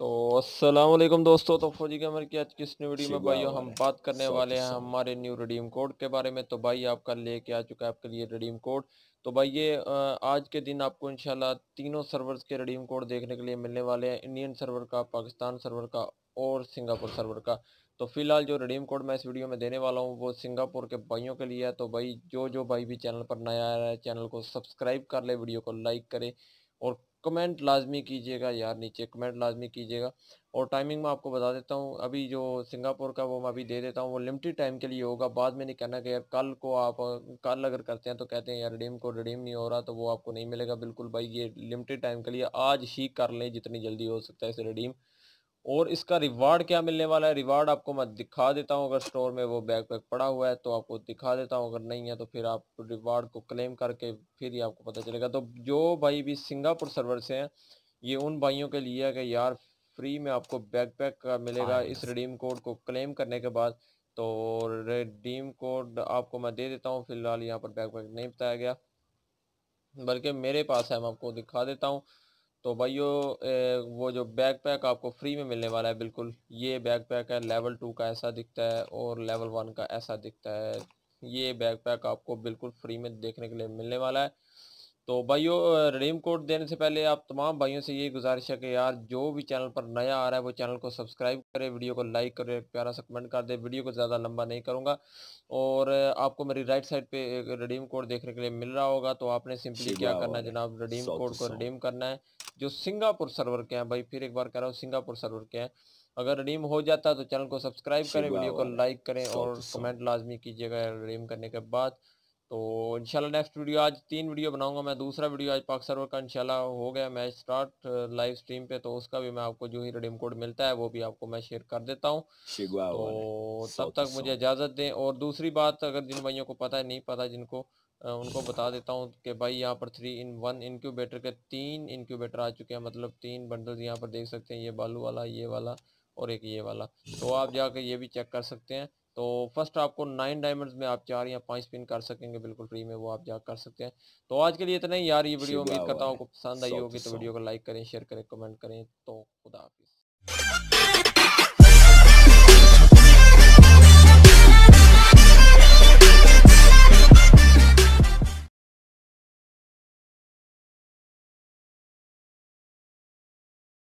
तो असलम दोस्तों तो फौजी गमर की आज किस न्यू वीडियो में भाई हम बात करने वाले हैं हमारे न्यू रिडीम कोड के बारे में तो भाई आपका लेके आ चुका है आपके लिए रिडीम कोड तो भाई ये आज के दिन आपको इंशाल्लाह तीनों सर्वर्स के रिडीम कोड देखने के लिए मिलने वाले हैं इंडियन सर्वर का पाकिस्तान सर्वर का और सिंगापुर सर्वर का तो फिलहाल जो रिडीम कोड मैं इस वीडियो में देने वाला हूँ वो सिंगापुर के भाइयों के लिए है तो भाई जो जो भाई भी चैनल पर नया आ रहा है चैनल को सब्सक्राइब कर ले वीडियो को लाइक करे और कमेंट लाजमी कीजिएगा यार नीचे कमेंट लाजमी कीजिएगा और टाइमिंग मैं आपको बता देता हूँ अभी जो सिंगापुर का वो मैं अभी दे देता हूँ वो लिमिटेड टाइम के लिए होगा बाद में नहीं कहना कि यार कल को आप कल अगर करते हैं तो कहते हैं यार रिडीम को रिडीम नहीं हो रहा तो वो आपको नहीं मिलेगा बिल्कुल भाई ये लिमिटेड टाइम के लिए आज ही कर लें जितनी जल्दी हो सकता है इसे रिडीम और इसका रिवार्ड क्या मिलने वाला है रिवार्ड आपको मैं दिखा देता हूँ अगर स्टोर में वो बैकपैक पड़ा हुआ है तो आपको दिखा देता हूँ अगर नहीं है तो फिर आप रिवार्ड को क्लेम करके फिर ही आपको पता चलेगा तो जो भाई भी सिंगापुर सर्वर से हैं ये उन भाइयों के लिए है कि यार फ्री में आपको बैकपैक का मिलेगा हाँ, इस रिडीम कोड को क्लेम करने के बाद तो रिडीम कोड आपको मैं दे देता हूँ फिलहाल यहाँ पर बैकपैक नहीं बताया गया बल्कि मेरे पास है मैं आपको दिखा देता हूँ तो भाइयों वो जो बैग पैक आपको फ्री में मिलने वाला है बिल्कुल ये बैग पैक है लेवल टू का ऐसा दिखता है और लेवल वन का ऐसा दिखता है ये बैग पैक आपको बिल्कुल फ्री में देखने के लिए मिलने वाला है तो भाइयों रिडीम कोड देने से पहले आप तमाम भाइयों से यही गुजारिश है कि यार जो भी चैनल पर नया आ रहा है वो चैनल को सब्सक्राइब करें वीडियो को लाइक करें प्यारा सा कमेंट कर दे वीडियो को ज़्यादा लंबा नहीं करूँगा और आपको मेरी राइट साइड पे रिडीम कोड देखने के लिए मिल रहा होगा तो आपने सिंपली क्या करना है जनाब रिडीम कोड को रिडीम करना है जो सिंगापुर सर्वर के हैं भाई फिर एक बार कह रहा हूँ सिंगापुर सर्वर के हैं अगर रिडीम हो जाता तो चैनल को सब्सक्राइब करें वीडियो को लाइक करें और कमेंट लाजमी कीजिएगा रिडीम करने के बाद तो इंशाल्लाह नेक्स्ट वीडियो आज तीन वीडियो बनाऊंगा मैं दूसरा वीडियो आज पाक सर्वर का इंशाल्लाह हो गया मैच स्टार्ट लाइव स्ट्रीम पे तो उसका भी मैं आपको जो ही रिडीम कोड मिलता है वो भी आपको मैं शेयर कर देता हूँ तो तब तक मुझे इजाज़त दें और दूसरी बात अगर जिन भाइयों को पता है नहीं पता जिनको uh, उनको बता देता हूँ कि भाई यहाँ पर थ्री इन वन इनक्यूबेटर के तीन इनक्यूबेटर आ चुके हैं मतलब तीन बंडल्स यहाँ पर देख सकते हैं ये बालू वाला ये वाला और एक ये वाला तो आप जाकर ये भी चेक कर सकते हैं तो फर्स्ट आपको नाइन डायमंड्स में आप चार या पाँच स्पिन कर सकेंगे बिल्कुल फ्री में वो आप जा कर सकते हैं तो आज के लिए इतना ही यार ये वीडियो उम्मीद करता हूँ आपको पसंद आई होगी तो वीडियो को लाइक करें शेयर करें कमेंट करें तो खुदा हाफिज़